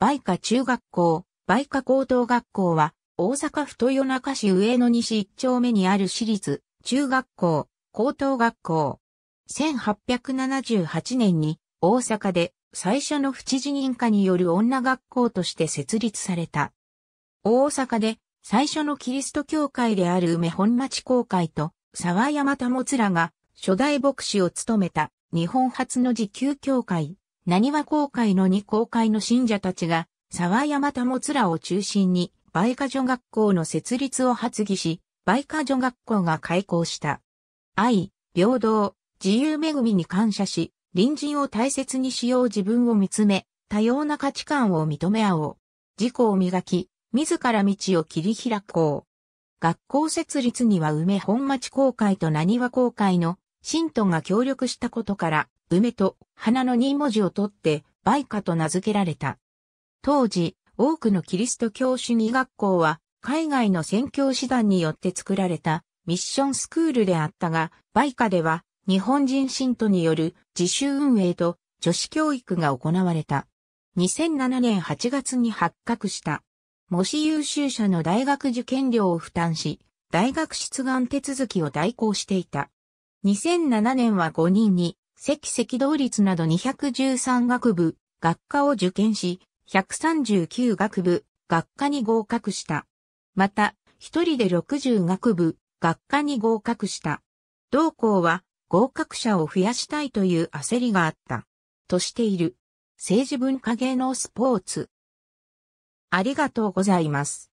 梅花中学校、梅花高等学校は、大阪府豊中市上野西一丁目にある私立、中学校、高等学校。1878年に、大阪で、最初の不知事認可による女学校として設立された。大阪で、最初のキリスト教会である梅本町公会と、沢山もつらが、初代牧師を務めた、日本初の自給教会。何は公会の2公会の信者たちが、沢山保つらを中心に、イカ女学校の設立を発議し、イカ女学校が開校した。愛、平等、自由恵みに感謝し、隣人を大切にしよう自分を見つめ、多様な価値観を認め合おう。自己を磨き、自ら道を切り開こう。学校設立には梅本町公会と何は公会の信徒が協力したことから、梅と花の2文字を取って、梅花と名付けられた。当時、多くのキリスト教主義学校は、海外の宣教師団によって作られたミッションスクールであったが、梅花では、日本人信徒による自主運営と女子教育が行われた。2007年8月に発覚した。模試優秀者の大学受験料を負担し、大学出願手続きを代行していた。2007年は5人に、赤赤同率など213学部、学科を受験し、139学部、学科に合格した。また、一人で60学部、学科に合格した。同校は合格者を増やしたいという焦りがあった。としている。政治文化芸能スポーツ。ありがとうございます。